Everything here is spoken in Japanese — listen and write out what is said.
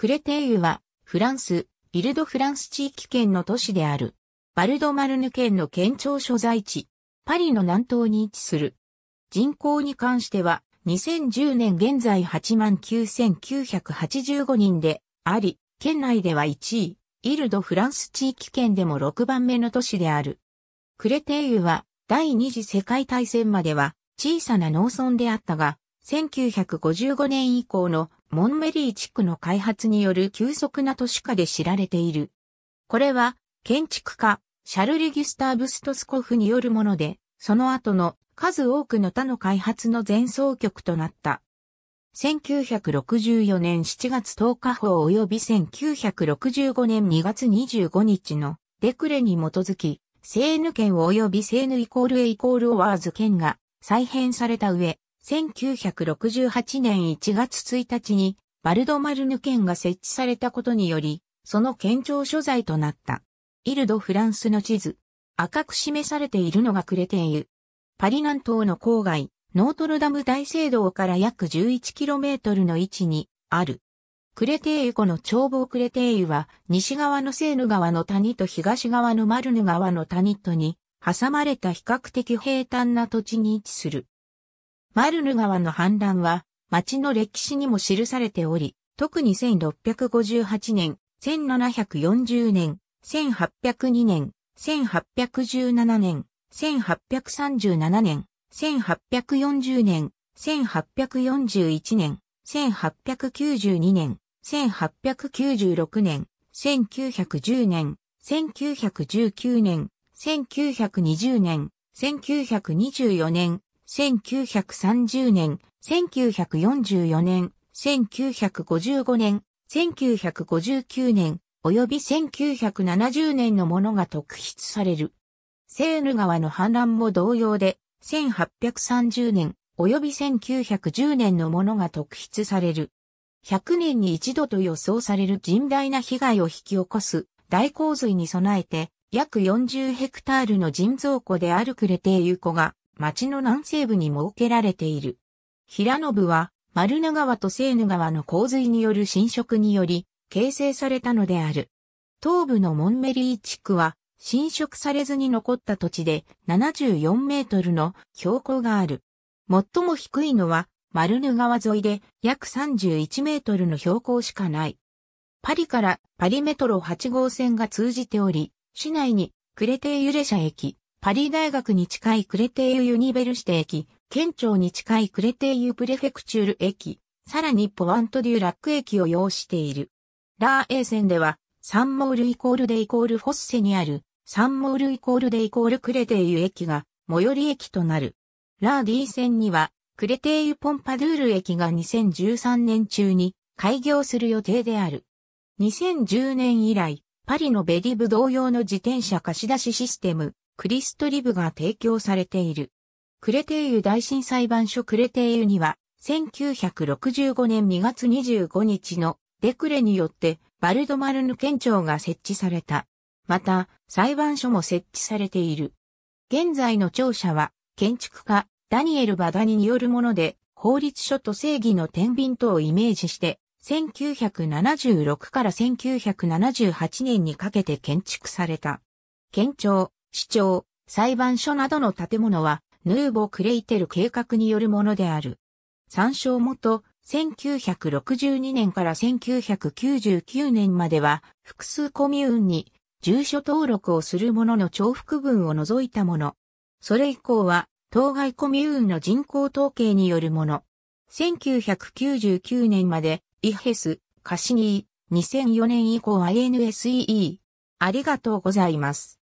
クレテイユは、フランス、イルドフランス地域圏の都市である。バルドマルヌ県の県庁所在地、パリの南東に位置する。人口に関しては、2010年現在89,985人で、あり、県内では1位、イルドフランス地域圏でも6番目の都市である。クレテイユは、第二次世界大戦までは、小さな農村であったが、1955年以降のモンメリー地区の開発による急速な都市化で知られている。これは建築家シャルリ・ギュスターブ・ストスコフによるもので、その後の数多くの他の開発の前奏曲となった。1964年7月10日法及び1965年2月25日のデクレに基づき、セーヌ県及びセーヌイコールエイコールオワーズ県が再編された上、1968年1月1日にバルドマルヌ県が設置されたことにより、その県庁所在となった。イルド・フランスの地図。赤く示されているのがクレテイユ。パリ南東の郊外、ノートルダム大聖堂から約 11km の位置にある。クレテイユ湖の眺望クレテイユは西側のセーヌ川の谷と東側のマルヌ川の谷とに挟まれた比較的平坦な土地に位置する。マルヌ川の氾濫は、町の歴史にも記されており、特に1658年、1740年、1802年、1817年、1837年、1840年、1841年、1892年、1896年、1910年、1919年、1920年、1924年、1930年、1944年、1955年、1959年、及び1970年のものが特筆される。セーヌ川の氾濫も同様で、1830年、及び1910年のものが特筆される。100年に一度と予想される甚大な被害を引き起こす大洪水に備えて、約40ヘクタールの人造湖であるクレテーユ湖が町の南西部に設けられている。平信は、丸野川とセーヌ川の洪水による浸食により、形成されたのである。東部のモンメリー地区は、侵食されずに残った土地で74メートルの標高がある。最も低いのは丸ルヌ川沿いで約31メートルの標高しかない。パリからパリメトロ8号線が通じており、市内にクレテーユレシャ駅、パリ大学に近いクレテイユユニベルシテ駅、県庁に近いクレテイユプレフェクチュール駅、さらにポワントデューラック駅を要している。ラー A 線では、サンモールイコールデイコールフォッセにある、サンモールイコールデイコールクレテイユ駅が、最寄り駅となる。ラー D 線には、クレテイユポンパドゥール駅が2013年中に開業する予定である。2010年以来、パリのベリブ同様の自転車貸し出しシステム、クリストリブが提供されている。クレテイユ大震裁判所クレテイユには、1965年2月25日のデクレによってバルドマルヌ県庁が設置された。また、裁判所も設置されている。現在の庁舎は、建築家、ダニエル・バダニによるもので、法律書と正義の天秤等をイメージして、1976から1978年にかけて建築された。県庁、市長、裁判所などの建物は、ヌーボ・クレイテル計画によるものである。参照元、1962年から1999年までは、複数コミューンに住所登録をするものの重複分を除いたもの。それ以降は、当該コミューンの人口統計によるもの。1999年まで、イヘス、カシニー、2004年以降 INSEE。ありがとうございます。